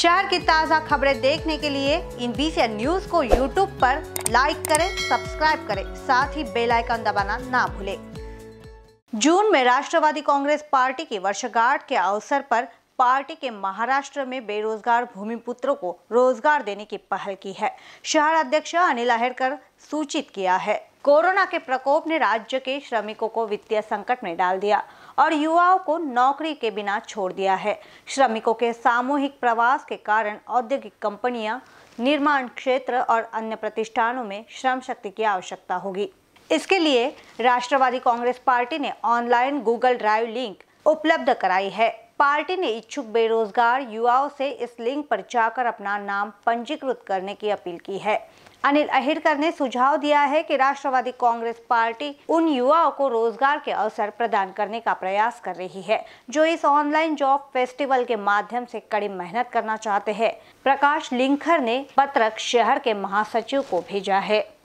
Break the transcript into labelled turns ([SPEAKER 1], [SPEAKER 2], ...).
[SPEAKER 1] शहर की ताज़ा खबरें देखने के लिए इन बीसी न्यूज को यूट्यूब पर लाइक करें सब्सक्राइब करें साथ ही बेल आइकन दबाना ना भूलें जून में राष्ट्रवादी कांग्रेस पार्टी की वर्षगांठ के अवसर पर पार्टी के महाराष्ट्र में बेरोजगार भूमिपुत्रों को रोजगार देने की पहल की है शहर अध्यक्ष अनिल अहिरकर सूचित किया है कोरोना के प्रकोप ने राज्य के श्रमिकों को वित्तीय संकट में डाल दिया और युवाओं को नौकरी के बिना छोड़ दिया है श्रमिकों के सामूहिक प्रवास के कारण औद्योगिक कंपनियां निर्माण क्षेत्र और अन्य प्रतिष्ठानों में श्रम शक्ति की आवश्यकता होगी इसके लिए राष्ट्रवादी कांग्रेस पार्टी ने ऑनलाइन गूगल ड्राइव लिंक उपलब्ध कराई है पार्टी ने इच्छुक बेरोजगार युवाओं से इस लिंक पर जाकर अपना नाम पंजीकृत करने की अपील की है अनिल अहिरकर ने सुझाव दिया है कि राष्ट्रवादी कांग्रेस पार्टी उन युवाओं को रोजगार के अवसर प्रदान करने का प्रयास कर रही है जो इस ऑनलाइन जॉब फेस्टिवल के माध्यम से कड़ी मेहनत करना चाहते हैं प्रकाश लिंखर ने पत्रक शहर के महासचिव को भेजा है